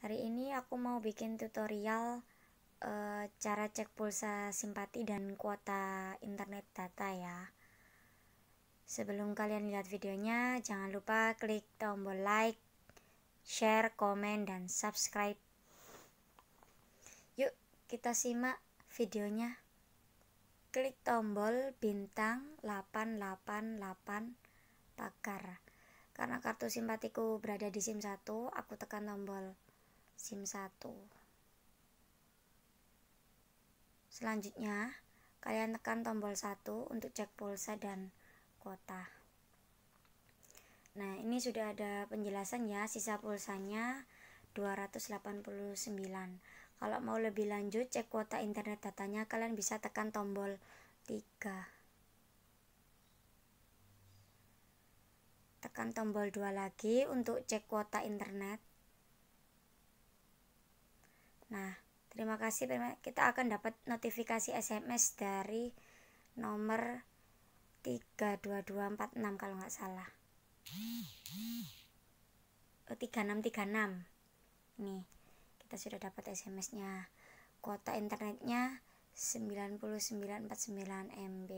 Hari ini aku mau bikin tutorial e, cara cek pulsa simpati dan kuota internet data ya. Sebelum kalian lihat videonya, jangan lupa klik tombol like, share, komen, dan subscribe. Yuk, kita simak videonya. Klik tombol bintang 888 pagar. Karena kartu simpatiku berada di SIM 1, aku tekan tombol SIM 1. Selanjutnya, kalian tekan tombol 1 untuk cek pulsa dan kuota. Nah, ini sudah ada penjelasan ya, sisa pulsanya 289. Kalau mau lebih lanjut, cek kuota internet datanya, kalian bisa tekan tombol 3. tekan tombol 2 lagi untuk cek kuota internet Nah, terima kasih. Kita akan dapat notifikasi SMS dari nomor 32246 kalau nggak salah. Oh, 3636. Nih, kita sudah dapat SMS-nya. Kuota internetnya 9949 MB.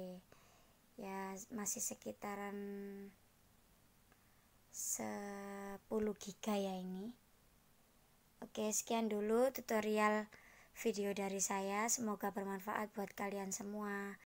Ya, masih sekitaran 10 giga ya ini. Oke, sekian dulu tutorial video dari saya. Semoga bermanfaat buat kalian semua.